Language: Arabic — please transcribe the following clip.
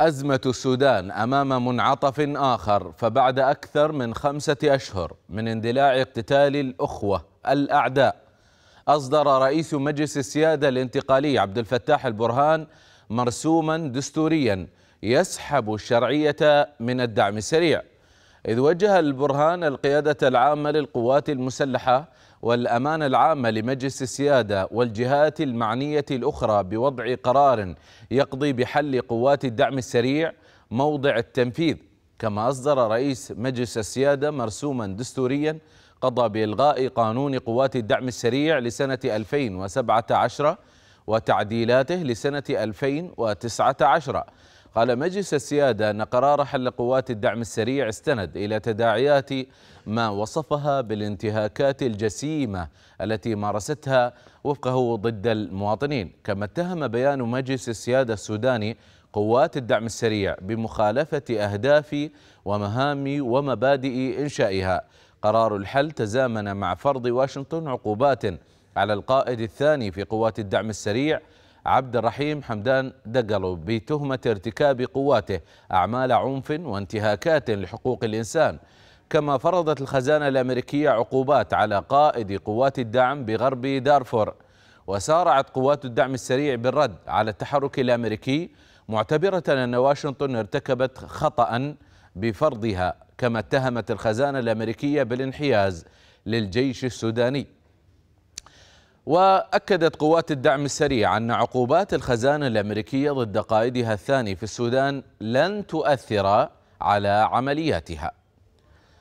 أزمة السودان أمام منعطف آخر فبعد أكثر من خمسة أشهر من اندلاع اقتتال الأخوة الأعداء أصدر رئيس مجلس السيادة الانتقالي عبد الفتاح البرهان مرسوما دستوريا يسحب الشرعية من الدعم السريع إذ وجه البرهان القيادة العامة للقوات المسلحة والأمانة العامة لمجلس السيادة والجهات المعنية الأخرى بوضع قرار يقضي بحل قوات الدعم السريع موضع التنفيذ كما أصدر رئيس مجلس السيادة مرسوما دستوريا قضى بإلغاء قانون قوات الدعم السريع لسنة 2017 وتعديلاته لسنة 2019 قال مجلس السيادة أن قرار حل قوات الدعم السريع استند إلى تداعيات ما وصفها بالانتهاكات الجسيمة التي مارستها وفقه ضد المواطنين كما اتهم بيان مجلس السيادة السوداني قوات الدعم السريع بمخالفة أهداف ومهام ومبادئ إنشائها قرار الحل تزامن مع فرض واشنطن عقوبات على القائد الثاني في قوات الدعم السريع عبد الرحيم حمدان دقلو بتهمة ارتكاب قواته أعمال عنف وانتهاكات لحقوق الإنسان كما فرضت الخزانة الأمريكية عقوبات على قائد قوات الدعم بغرب دارفور وسارعت قوات الدعم السريع بالرد على التحرك الأمريكي معتبرة أن واشنطن ارتكبت خطأ بفرضها كما اتهمت الخزانة الأمريكية بالانحياز للجيش السوداني وأكدت قوات الدعم السريع أن عقوبات الخزانة الأمريكية ضد قائدها الثاني في السودان لن تؤثر على عملياتها